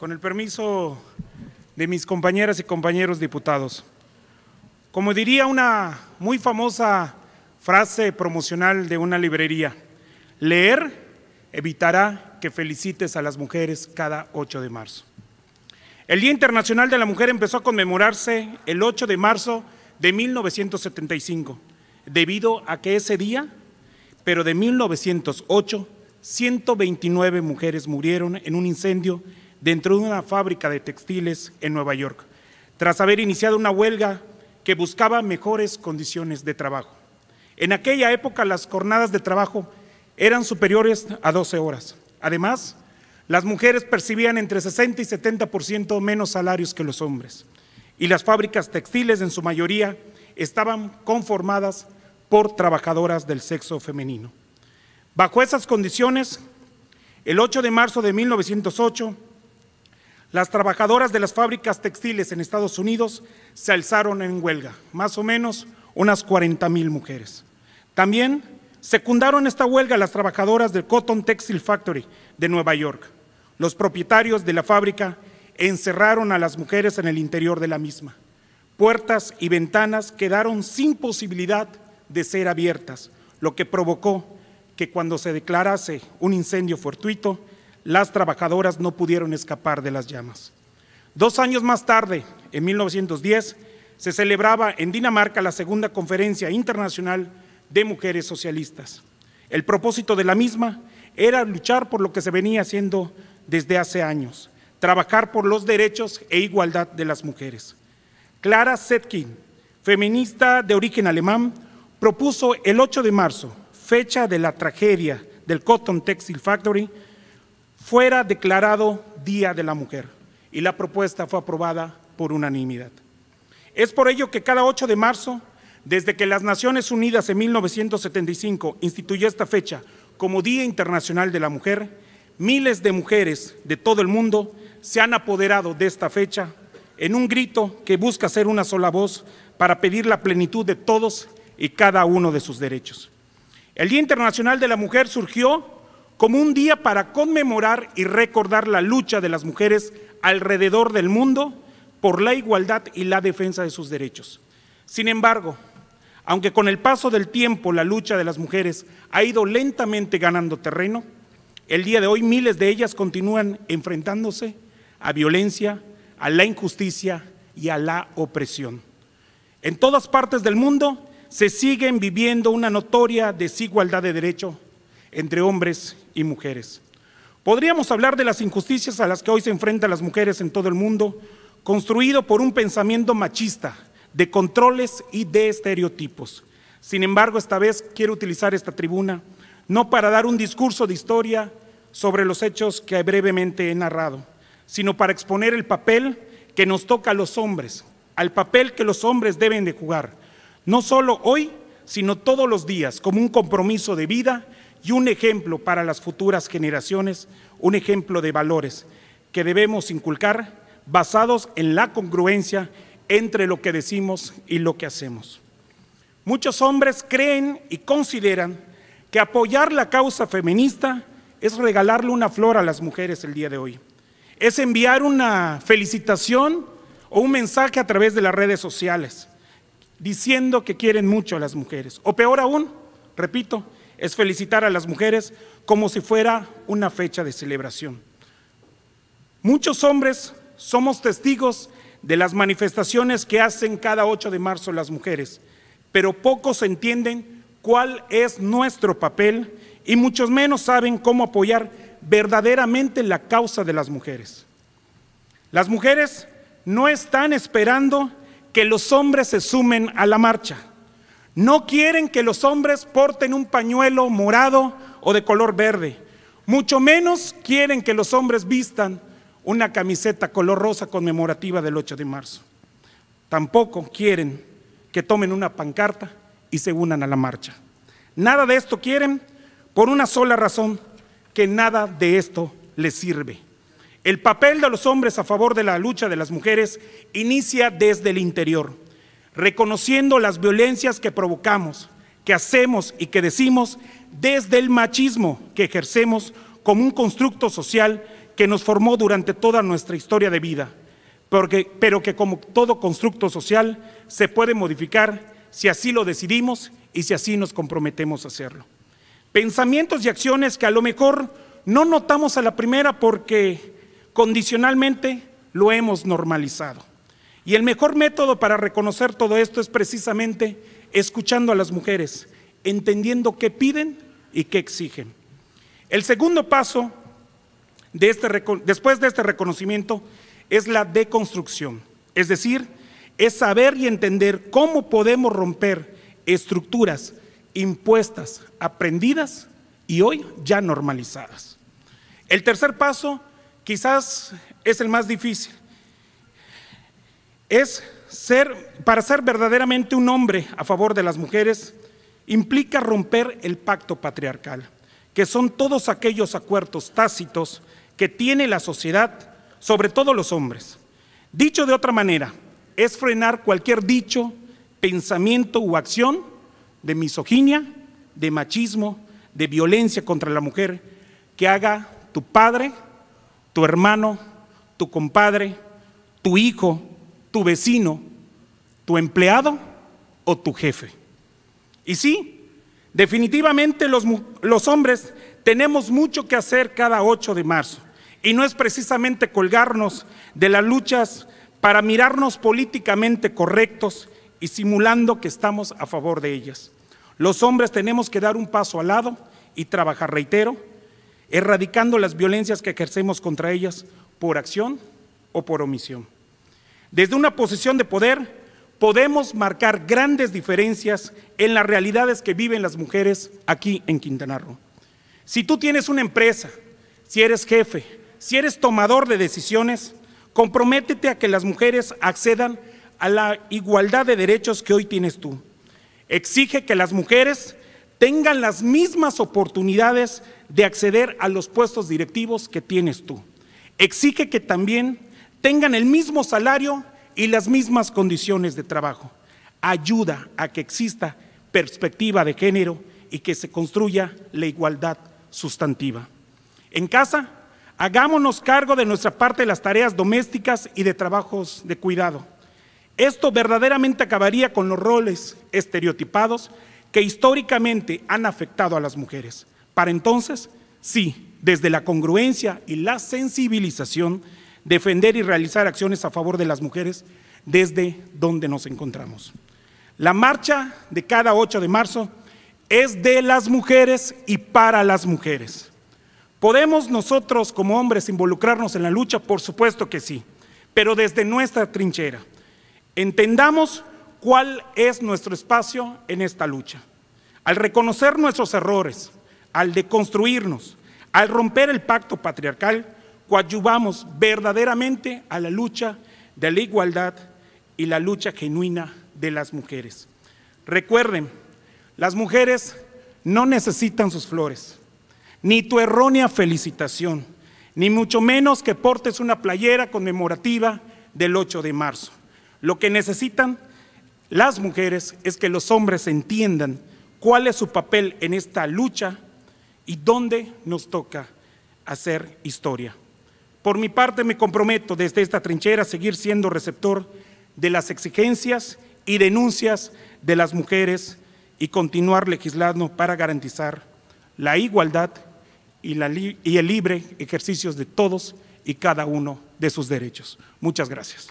Con el permiso de mis compañeras y compañeros diputados, como diría una muy famosa frase promocional de una librería, leer evitará que felicites a las mujeres cada 8 de marzo. El Día Internacional de la Mujer empezó a conmemorarse el 8 de marzo de 1975, debido a que ese día, pero de 1908, 129 mujeres murieron en un incendio dentro de una fábrica de textiles en Nueva York, tras haber iniciado una huelga que buscaba mejores condiciones de trabajo. En aquella época las jornadas de trabajo eran superiores a 12 horas. Además, las mujeres percibían entre 60 y 70% menos salarios que los hombres. Y las fábricas textiles en su mayoría estaban conformadas por trabajadoras del sexo femenino. Bajo esas condiciones, el 8 de marzo de 1908, las trabajadoras de las fábricas textiles en Estados Unidos se alzaron en huelga, más o menos unas 40 mil mujeres. También secundaron esta huelga las trabajadoras del Cotton Textile Factory de Nueva York. Los propietarios de la fábrica encerraron a las mujeres en el interior de la misma. Puertas y ventanas quedaron sin posibilidad de ser abiertas, lo que provocó que cuando se declarase un incendio fortuito, las trabajadoras no pudieron escapar de las llamas. Dos años más tarde, en 1910, se celebraba en Dinamarca la segunda conferencia internacional de mujeres socialistas. El propósito de la misma era luchar por lo que se venía haciendo desde hace años, trabajar por los derechos e igualdad de las mujeres. Clara Zetkin, feminista de origen alemán, propuso el 8 de marzo, fecha de la tragedia del Cotton Textile Factory, fuera declarado Día de la Mujer y la propuesta fue aprobada por unanimidad. Es por ello que cada 8 de marzo, desde que las Naciones Unidas en 1975 instituyó esta fecha como Día Internacional de la Mujer, miles de mujeres de todo el mundo se han apoderado de esta fecha en un grito que busca ser una sola voz para pedir la plenitud de todos y cada uno de sus derechos. El Día Internacional de la Mujer surgió como un día para conmemorar y recordar la lucha de las mujeres alrededor del mundo por la igualdad y la defensa de sus derechos. Sin embargo, aunque con el paso del tiempo la lucha de las mujeres ha ido lentamente ganando terreno, el día de hoy miles de ellas continúan enfrentándose a violencia, a la injusticia y a la opresión. En todas partes del mundo se siguen viviendo una notoria desigualdad de derechos entre hombres y mujeres. Podríamos hablar de las injusticias a las que hoy se enfrentan las mujeres en todo el mundo, construido por un pensamiento machista, de controles y de estereotipos. Sin embargo, esta vez quiero utilizar esta tribuna no para dar un discurso de historia sobre los hechos que brevemente he narrado, sino para exponer el papel que nos toca a los hombres, al papel que los hombres deben de jugar, no solo hoy, sino todos los días, como un compromiso de vida y un ejemplo para las futuras generaciones, un ejemplo de valores que debemos inculcar basados en la congruencia entre lo que decimos y lo que hacemos. Muchos hombres creen y consideran que apoyar la causa feminista es regalarle una flor a las mujeres el día de hoy. Es enviar una felicitación o un mensaje a través de las redes sociales diciendo que quieren mucho a las mujeres. O peor aún, repito, es felicitar a las mujeres como si fuera una fecha de celebración. Muchos hombres somos testigos de las manifestaciones que hacen cada 8 de marzo las mujeres, pero pocos entienden cuál es nuestro papel y muchos menos saben cómo apoyar verdaderamente la causa de las mujeres. Las mujeres no están esperando que los hombres se sumen a la marcha. No quieren que los hombres porten un pañuelo morado o de color verde. Mucho menos quieren que los hombres vistan una camiseta color rosa conmemorativa del 8 de marzo. Tampoco quieren que tomen una pancarta y se unan a la marcha. Nada de esto quieren por una sola razón, que nada de esto les sirve. El papel de los hombres a favor de la lucha de las mujeres inicia desde el interior reconociendo las violencias que provocamos, que hacemos y que decimos desde el machismo que ejercemos como un constructo social que nos formó durante toda nuestra historia de vida, pero que como todo constructo social se puede modificar si así lo decidimos y si así nos comprometemos a hacerlo. Pensamientos y acciones que a lo mejor no notamos a la primera porque condicionalmente lo hemos normalizado. Y el mejor método para reconocer todo esto es precisamente escuchando a las mujeres, entendiendo qué piden y qué exigen. El segundo paso de este, después de este reconocimiento es la deconstrucción, es decir, es saber y entender cómo podemos romper estructuras impuestas, aprendidas y hoy ya normalizadas. El tercer paso quizás es el más difícil, es ser, para ser verdaderamente un hombre a favor de las mujeres, implica romper el pacto patriarcal, que son todos aquellos acuerdos tácitos que tiene la sociedad, sobre todo los hombres. Dicho de otra manera, es frenar cualquier dicho, pensamiento u acción de misoginia, de machismo, de violencia contra la mujer que haga tu padre, tu hermano, tu compadre, tu hijo, tu vecino, tu empleado o tu jefe. Y sí, definitivamente los, hombres tenemos mucho que hacer cada 8 de marzo. Y no es precisamente colgarnos de las luchas para mirarnos políticamente correctos y simulando que estamos a favor de ellas. Los hombres tenemos que dar un paso al lado y trabajar, reitero, erradicando las violencias que ejercemos contra ellas por acción o por omisión. Desde una posición de poder podemos marcar grandes diferencias en las realidades que viven las mujeres aquí en Quintana Roo. Si tú tienes una empresa, si eres jefe, si eres tomador de decisiones, comprométete a que las mujeres accedan a la igualdad de derechos que hoy tienes tú. Exige que las mujeres tengan las mismas oportunidades de acceder a los puestos directivos que tienes tú. Exige que también tengan el mismo salario y las mismas condiciones de trabajo. Ayuda a que exista perspectiva de género y que se construya la igualdad sustantiva. En casa, hagámonos cargo de nuestra parte de las tareas domésticas y de trabajos de cuidado. Esto verdaderamente acabaría con los roles estereotipados que históricamente han afectado a las mujeres. Para entonces, sí, desde la congruencia y la sensibilización, defender y realizar acciones a favor de las mujeres desde donde nos encontramos. La marcha de cada 8 de marzo es de las mujeres y para las mujeres. ¿Podemos nosotros como hombres involucrarnos en la lucha? Por supuesto que sí, pero desde nuestra trinchera. Entendamos cuál es nuestro espacio en esta lucha. Al reconocer nuestros errores, al deconstruirnos, al romper el pacto patriarcal, coadyuvamos verdaderamente a la lucha de la igualdad y la lucha genuina de las mujeres. Recuerden, las mujeres no necesitan sus flores, ni tu errónea felicitación, ni mucho menos que portes una playera conmemorativa del 8 de marzo. Lo que necesitan las mujeres es que los hombres entiendan cuál es su papel en esta lucha y dónde nos toca hacer historia. Por mi parte, me comprometo desde esta trinchera a seguir siendo receptor de las exigencias y denuncias de las mujeres y continuar legislando para garantizar la igualdad y, el libre ejercicio de todos y cada uno de sus derechos. Muchas gracias.